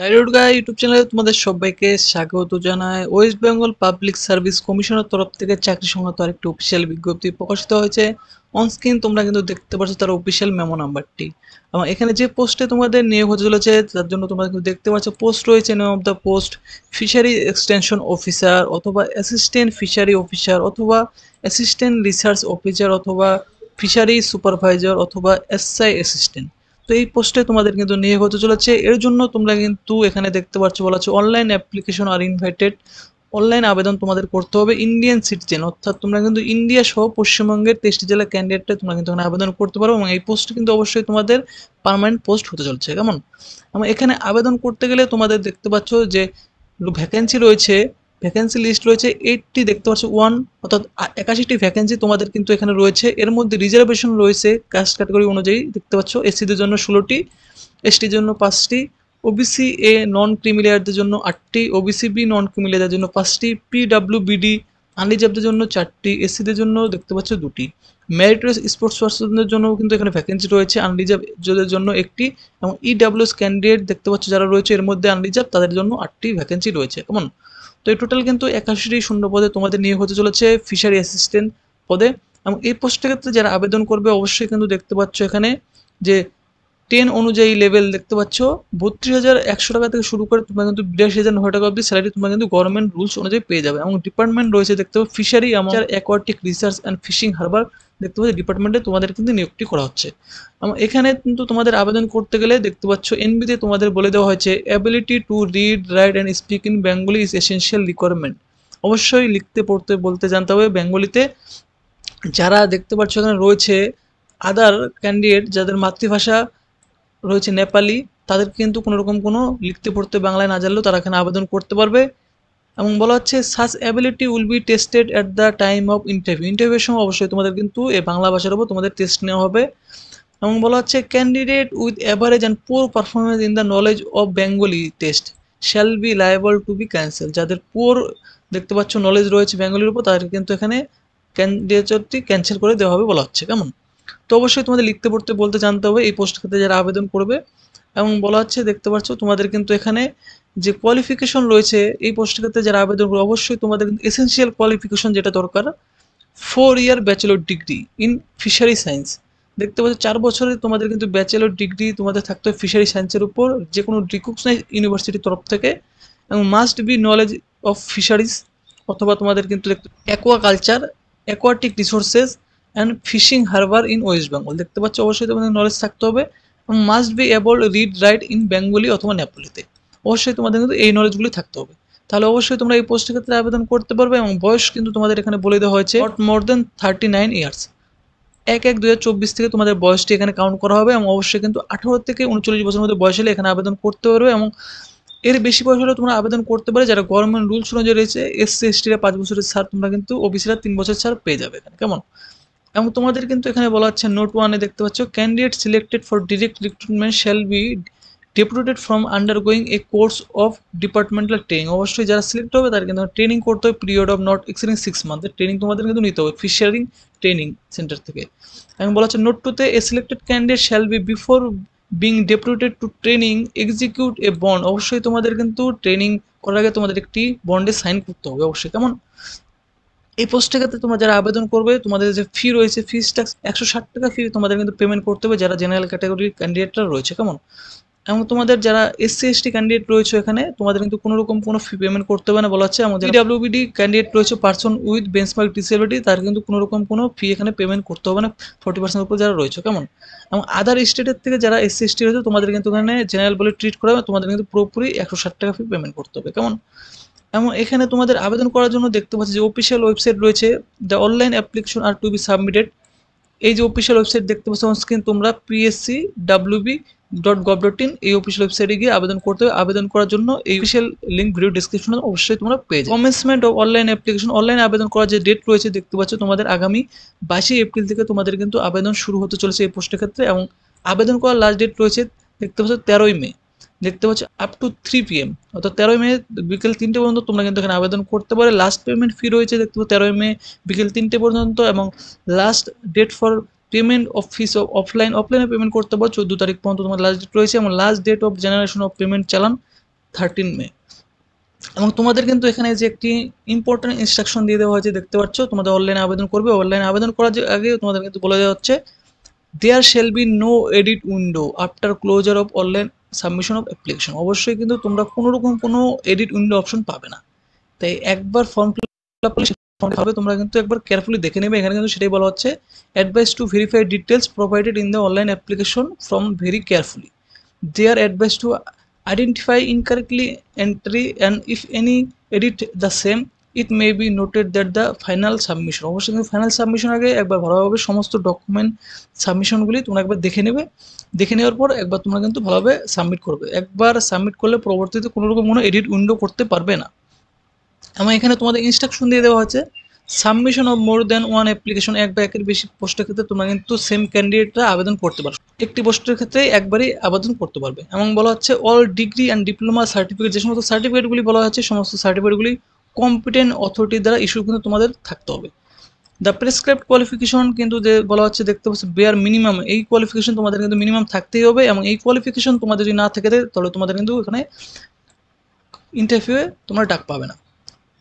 গাইডগা YouTube চ্যানেলে তোমাদের সবাইকে স্বাগত জানায় ওয়েস্ট বেঙ্গল পাবলিক সার্ভিস কমিশনের তরফ থেকে চাকরি সংক্রান্ত আরেকটি অফিশিয়াল বিজ্ঞপ্তি প্রকাশিত হয়েছে অনস্ক্রিন তোমরা কিন্তু দেখতে পাচ্ছ তার অফিশিয়াল মেমো নাম্বারটি এবং এখানে যে পোস্টে তোমাদের নিয়োগ হয়ে চলেছে তার জন্য তোমরা কিন্তু দেখতে পাচ্ছ পোস্ট রয়েছে name of the post fishery extension officer অথবা অ্যাসিস্ট্যান্ট ফিশারি অফিসার অথবা অ্যাসিস্ট্যান্ট রিসার্চ অফিসার অথবা ফিশারি সুপারভাইজার অথবা এসআই অ্যাসিস্ট্যান্ট তো এই পোস্টে তোমাদের কিন্তু নিয়োগ হতে চলেছে এর জন্য তোমরা কিন্তু এখানে দেখতে পাচ্ছ বলা আছে online application are invited online আবেদন তোমাদের করতে হবে ইন্ডিয়ান সিটিজেন অর্থাৎ তোমরা কিন্তু ইন্ডিয়া সহ পশ্চিমবঙ্গের তেইশটি জেলা ক্যান্ডিডেটে তোমরা কিন্তু এখানে আবেদন করতে পারো এবং এই পোস্ট কিন্তু অবশ্যই তোমাদের পারমানেন্ট পোস্ট হতে চলছে কেমন এবং এখানে আবেদন করতে গেলে তোমাদের দেখতে পাচ্ছ যে ভ্যাকেন্সি রয়েছে ভ্যাকেন্সি লিস্ট রয়েছে এইটটি দেখতে পাচ্ছ ওয়ান অর্থাৎ একাশিটি ভ্যাকেন্সি তোমাদের কিন্তু এখানে রয়েছে এর মধ্যে রিজার্ভেশন রয়েছে কাস্ট ক্যাটাগরি অনুযায়ী দেখতে পাচ্ছ এসসিদের জন্য ষোলোটি এসটির জন্য পাঁচটি ওবিসি এ নন ক্রিমিলিয়ারদের জন্য আটটি ওবিসি বি নন ক্রিমিলিয়ারদের জন্য পাঁচটি পিডাব্লিউ বিডি আনরিজার্ভদের জন্য চারটি এসসিদের জন্য দেখতে পাচ্ছ দুটি মেরিটোরিয়াস স্পোর্টস পার্সনদের জন্য কিন্তু এখানে ভ্যাকেন্সি রয়েছে আনরিজার্ভদের জন্য একটি এবং ইডাব্লিউএস ক্যান্ডিডেট দেখতে পাচ্ছ যারা রয়েছে এর মধ্যে আনরিজার্ভ তাদের জন্য আটটি ভ্যাকেন্সি রয়েছে কেমন তো এই টোটাল কিন্তু একাশিটি শূন্য পদে তোমাদের নিয়োগ হতে চলেছে ফিশারি অ্যাসিস্ট্যান্ট পদে এবং এই পোস্টের ক্ষেত্রে যারা আবেদন করবে অবশ্যই কিন্তু দেখতে পাচ্ছ এখানে যে টেন অনুযায়ী লেভেল দেখতে পাচ্ছ বত্রিশ হাজার একশো টাকা থেকে শুরু করে তোমরা কিন্তু বিরাশি হাজার নয় টাকা অব্দি স্যালারি তোমরা কিন্তু গভর্নমেন্ট রুলস অনুযায়ী পেয়ে যাবে এবং ডিপার্টমেন্ট রয়েছে দেখতে পাবো ফিশারি আমার aquatic research and fishing harbour দেখতে পাচ্ছ ডিপার্টমেন্টে তোমাদের কিন্তু নিয়োগটি করা হচ্ছে এখানে কিন্তু তোমাদের আবেদন করতে গেলে দেখতে পাচ্ছ এনবিতে তোমাদের বলে দেওয়া হয়েছে ability to read write and speak in Bengali is essential requirement অবশ্যই লিখতে পড়তে বলতে জানতে হবে বেঙ্গলিতে যারা দেখতে পাচ্ছ এখানে রয়েছে আদার ক্যান্ডিডেট যাদের মাতৃভাষা রয়েছে নেপালি তাদেরকে কিন্তু কোনো রকম কোনো লিখতে পড়তে বাংলায় না জানলেও তারা এখানে আবেদন করতে পারবে এবং বলা হচ্ছে search ability will be tested at the time of interview ইন্টারভিউর সময় অবশ্যই তোমাদের কিন্তু এই বাংলা ভাষার উপর তোমাদের টেস্ট নেওয়া হবে এবং বলা হচ্ছে candidate with average and poor performance in the knowledge of Bengali test shall be liable to be cancel যাদের পুয়ার দেখতে পাচ্ছ নলেজ রয়েছে বেঙ্গলির উপর তাদের কিন্তু এখানে ক্যান্ডিডেটটি ক্যান্সেল করে দেওয়া হবে বলা হচ্ছে কেমন তো অবশ্যই তোমাদের লিখতে পড়তে বলতে জানতে হবে এই পোস্ট ক্ষেত্রে যারা আবেদন করবে এবং বলা হচ্ছে দেখতে পাচ্ছ তোমাদের কিন্তু এখানে যে কোয়ালিফিকেশন রয়েছে এই পোস্টের ক্ষেত্রে যারা আবেদন করবে অবশ্যই তোমাদের কিন্তু এসেন্সিয়াল কোয়ালিফিকেশন যেটা দরকার four year bachelor degree in fishery science দেখতে পাচ্ছ চার বছরে তোমাদের কিন্তু ব্যাচেলর ডিগ্রি তোমাদের থাকতে হবে ফিশারি সায়েন্সের উপর যে কোনো রিকগনাইজ ইউনিভার্সিটির তরফ থেকে এবং must be knowledge of fisheries অথবা তোমাদের কিন্তু aquaculture aquatic resources and fishing harbour in West Bengal দেখতে পাচ্ছ অবশ্যই তোমাদের নলেজ থাকতে হবে must be able read write in Bengali অথবা নেপালিতে অবশ্যই তোমাদের কিন্তু এই নলেজগুলি থাকতে হবে তাহলে অবশ্যই তোমরা এই পোস্টের ক্ষেত্রে আবেদন করতে পারবে এবং বয়স কিন্তু তোমাদের এখানে বলে দেওয়া হয়েছে not more than thirty nine years এক এক দুই থেকে তোমাদের বয়সটি এখানে কাউন্ট করা হবে এবং অবশ্যই কিন্তু আঠারো থেকে উনচল্লিশ বছরের মধ্যে বয়স হলে এখানে আবেদন করতে পারবে এবং এর বেশি বয়স হলে তোমরা আবেদন করতে পারে যারা গভর্নমেন্ট রুলস অনুযায়ী রয়েছে এসসি এসটিরা পাঁচ বছরের ছাড় তোমরা কিন্তু ওবিসিরা তিন বছর ছাড় পেয়ে যাবে এখানে কেমন এবং তোমাদের কিন্তু এখানে বলা হচ্ছে নোট ওয়ানে দেখতে পাচ্ছ candidate selected for direct recruitment shall be deputed from undergoing a course of departmental training অবশ্যই যারা সিলেক্ট হবে তাদের কিন্তু ট্রেনিং করতে হবে period of not exceeding six month training তোমাদের কিন্তু নিতে হবে ফিশারিং ট্রেনিং সেন্টার থেকে এবং বলা হচ্ছে নোট টুতে a selected candidate shall be before being deputed to training execute a bond অবশ্যই তোমাদের কিন্তু ট্রেনিং করার আগে তোমাদের একটি বন্ডে সাইন করতে হবে অবশ্যই কেমন এই পোস্টটাকে তোমরা যারা আবেদন করবে তোমাদের যে ফি রয়েছে ফিসটা একশো ষাট টাকা ফি তোমাদের কিন্তু পেমেন্ট করতে হবে যারা জেনারেল ক্যাটাগরির ক্যান্ডিডেটরা রয়েছে কেমন এবং তোমাদের যারা এসসি এসটি ক্যান্ডিডেট রয়েছে এখানে তোমাদের কিন্তু কোনো রকম কোনো ফি পেমেন্ট করতে হবে না বলা হচ্ছে আমাদের ডাব্লিউবিডি ক্যান্ডিডেট রয়েছে পার্সন উইথ বেঞ্চমার্ক ডিসএবিলিটি তার কিন্তু কোনো রকম কোনো ফি এখানে পেমেন্ট করতে হবে না ফর্টি পার্সেন্ট উপর যারা রয়েছে কেমন এবং আদার স্টেটের থেকে যারা এসসি এসটি রয়েছে তোমাদের কিন্তু এখানে জেনারেল বলে ট্রিট করা হবে তোমাদের কিন্তু পুরোপুরি একশো ষাট টাকা ফি পেমেন্ট করতে হবে কেমন এবং এখানে তোমাদের আবেদন করার জন্য দেখতে পাচ্ছি যে অফিসিয়াল ওয়েবসাইট রয়েছে the online application are to be submitted এই যে অফিসিয়াল ওয়েবসাইট দেখতে পাচ্ছ স্ক্রিন তোমরা PSC WB dot gov dot in এই অফিসিয়াল ওয়েবসাইটে গিয়ে আবেদন করতে হবে আবেদন করার জন্য এই অফিসিয়াল লিঙ্ক ভিডিও ডিসক্রিপশনে অবশ্যই তোমরা পেয়ে যাবে commencement of online application online আবেদন করার যে ডেট রয়েছে দেখতে পাচ্ছ তোমাদের আগামী বাইশে এপ্রিল থেকে তোমাদের কিন্তু আবেদন শুরু হতে চলেছে এই পোস্টের ক্ষেত্রে এবং আবেদন করার লাস্ট ডেট রয়েছে দেখতে পাচ্ছ তেরোই মে দেখতে পাচ্ছ up to three P M অর্থাৎ তেরোই মে বিকেল তিনটে পর্যন্ত তোমরা কিন্তু এখানে আবেদন করতে পারো লাস্ট পেমেন্ট ফি রয়েছে দেখতে পাবো তেরোই মে বিকেল তিনটে পর্যন্ত এবং last date for payment of fees of offline অফলাইনে পেমেন্ট করতে পারো চোদ্দো তারিখ পর্যন্ত তোমার লাস্ট ডেট রয়েছে এবং last date of generation of payment challan thirteen May এবং তোমাদের কিন্তু এখানে যে একটি ইম্পর্টেন্ট ইনস্ট্রাকশন দিয়ে দেওয়া হয়েছে দেখতে পাচ্ছ তোমাদের অনলাইনে আবেদন করবে অনলাইনে আবেদন করার আগে তোমাদের কিন্তু বলে দেওয়া হচ্ছে there shall be no edit window after closure of online submission of application অবশ্যই কিন্তু তোমরা কোনো রকম কোনো এডিট উইন্ডো অপশন পাবে না তাই একবার ফর্ম ফিল হবে তোমরা কিন্তু একবার কেয়ারফুলি দেখে নেবে এখানে কিন্তু সেটাই বলা হচ্ছে advice to verify details provided in the online application from very carefully they are advice to identify incorrectly entry and if any edit the same it may be noted that the final submission অবশ্যই কিন্তু final submission আগে একবার ভালোভাবে সমস্ত document সাবমিশনগুলি তোমরা একবার দেখে নেবে দেখে নেওয়ার পর একবার তোমরা কিন্তু ভালোভাবে সাবমিট করবে একবার সাবমিট করলে পরবর্তীতে কোনোরকম কোনো এডিট উইন্ডো করতে পারবে না এবং এখানে তোমাদের ইনস্ট্রাকশন দিয়ে দেওয়া হয়েছে submission of more than one application এক বা একের বেশি পোস্টের ক্ষেত্রে তোমরা কিন্তু সেম ক্যান্ডিডেটরা আবেদন করতে পারবে একটি পোস্টের ক্ষেত্রে একবারই আবেদন করতে পারবে এবং বলা হচ্ছে all degree and diploma certificate যে সমস্ত সার্টিফিকেটগুলি বলা হচ্ছে সমস্ত সার্টিফিকেটগুলি কম্পিটেন্ট অথরিটি দ্বারা ইস্যু কিন্তু তোমাদের থাকতে হবে দ্য প্রেসক্রাইপ্ট কোয়ালিফিকেশন কিন্তু যে বলা হচ্ছে দেখতে পাচ্ছি বেয়ার মিনিমাম এই কোয়ালিফিকেশন তোমাদের কিন্তু মিনিমাম থাকতেই হবে এবং এই কোয়ালিফিকেশন তোমাদের যদি না থাকে তাহলে তোমাদের কিন্তু এখানে ইন্টারভিউয়ে তোমরা ডাক পাবে না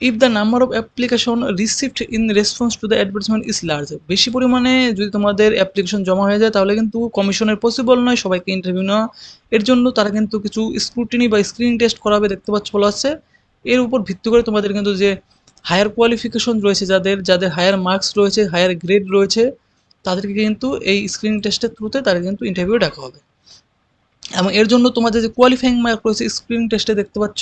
if the number of application received in response to the advertisement is large বেশি পরিমাণে যদি তোমাদের অ্যাপ্লিকেশন জমা হয়ে যায় তাহলে কিন্তু কমিশনের পসিবল নয় সবাইকে ইন্টারভিউ নেওয়া এর জন্য তারা কিন্তু কিছু স্ক্রুটিনি বা স্ক্রিনিং টেস্ট করাবে দেখতে পাচ্ছ বলা হচ্ছে এর উপর ভিত্তি করে তোমাদের কিন্তু যে হায়ার কোয়ালিফিকেশন রয়েছে যাদের যাদের হায়ার মার্কস রয়েছে হায়ার গ্রেড রয়েছে তাদেরকে কিন্তু এই স্ক্রিনিং টেস্টের থ্রুতে তাদের কিন্তু ইন্টারভিউ ডাকা হবে এবং এর জন্য তোমাদের যে কোয়ালিফাইং মার্ক রয়েছে স্ক্রিনিং টেস্টে দেখতে পাচ্ছ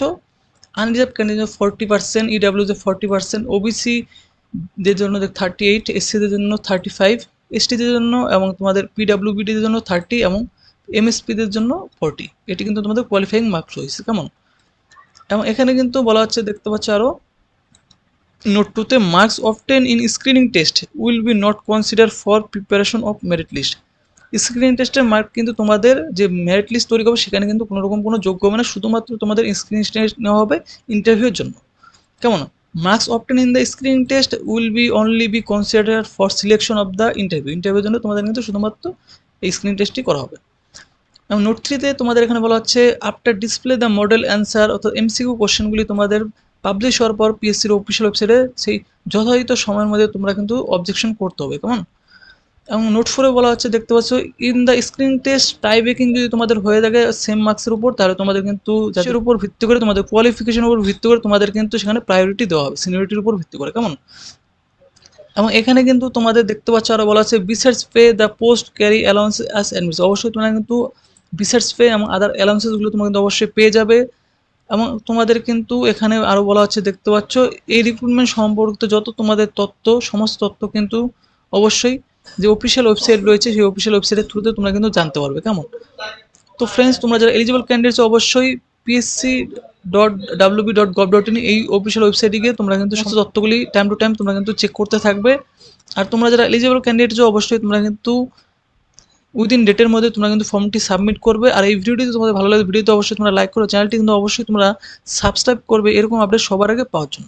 unreserved candidate forty percent EWS forty percent OBC দের জন্য থার্টি এইট এসসিদের জন্য থার্টি ফাইভ এসটিদের জন্য এবং তোমাদের পিডাব্লিউবিডিদের জন্য থার্টি এবং এমএসপিদের জন্য ফর্টি এটি কিন্তু তোমাদের কোয়ালিফাইং মার্কস রয়েছে কেমন এবং এখানে কিন্তু বলা হচ্ছে দেখতে পাচ্ছি আরও নোট টুতে marks obtain in screening test will be not consider for preparation of merit list স্ক্রিনিং টেস্টের মার্ক কিন্তু তোমাদের যে মেরিট লিস্ট তৈরি করবে সেখানে কিন্তু কোনো রকম কোনো যোগ্য হবে মানে না শুধুমাত্র তোমাদের স্ক্রিনিং টেস্ট নেওয়া হবে ইন্টারভিউর জন্য কেমন marks obtain in the screening test will be only be consider for selection of the interview ইন্টারভিউর জন্য তোমাদের কিন্তু শুধুমাত্র এই স্ক্রিনিং টেস্টটি করা হবে এবং নোট থ্রিতে তোমাদের এখানে বলা হচ্ছে after display the model answer অর্থাৎ এমসিকিউ কোশ্চেনগুলি তোমাদের পাবলিশ হওয়ার পর পিএসসির অফিসিয়াল ওয়েবসাইটে সেই যথাযথ সময়ের মধ্যে তোমরা কিন্তু অবজেকশন করতে হবে কেমন এবং নোট ফোরে বলা হচ্ছে দেখতে পাচ্ছ in the screen test tie breaking যদি তোমাদের হয়ে থাকে সেম মার্কসের উপর তাহলে তোমাদের কিন্তু যাদের উপর ভিত্তি করে তোমাদের কোয়ালিফিকেশনের উপর ভিত্তি করে তোমাদের কিন্তু সেখানে প্রায়োরিটি দেওয়া হবে সিনিয়রিটির উপর ভিত্তি করে কেমন এবং এখানে কিন্তু তোমাদের দেখতে পাচ্ছ আরও বলা আছে research pay the post carry allowance as admission অবশ্যই তোমরা কিন্তু রিসার্চ পে এবং আদার অ্যালাউন্সেসগুলো তোমরা কিন্তু অবশ্যই পেয়ে যাবে এবং তোমাদের কিন্তু এখানে আরও বলা হচ্ছে দেখতে পাচ্ছ এই রিক্রুটমেন্ট সম্পর্কিত যত তোমাদের তথ্য সমস্ত তথ্য কিন্তু অবশ্যই যে অফিসিয়াল ওয়েবসাইট রয়েছে সেই অফিসিয়াল ওয়েবসাইটের থ্রুতে তোমরা কিন্তু জানতে পারবে কেমন তো ফ্রেন্ডস তোমরা যারা এলিজিবল ক্যান্ডিডেটস অবশ্যই PSC dot WB dot gov dot in এই অফিসিয়াল ওয়েবসাইটে গিয়ে তোমরা কিন্তু সমস্ত তথ্যগুলি টাইম টু টাইম তোমরা কিন্তু চেক করতে থাকবে আর তোমরা যারা এলিজিবল ক্যান্ডিডেটস অবশ্যই তোমরা কিন্তু উইদিন ডেটের মধ্যে তোমরা কিন্তু ফর্মটি সাবমিট করবে আর এই ভিডিওটি তোমাদের ভালো লাগে ভিডিওতে অবশ্যই তোমরা লাইক করো চ্যানেলটি কিন্তু অবশ্যই তোমরা সাবস্ক্রাইব করবে এরকম আপডেট সবার আগে পাওয়ার জন্য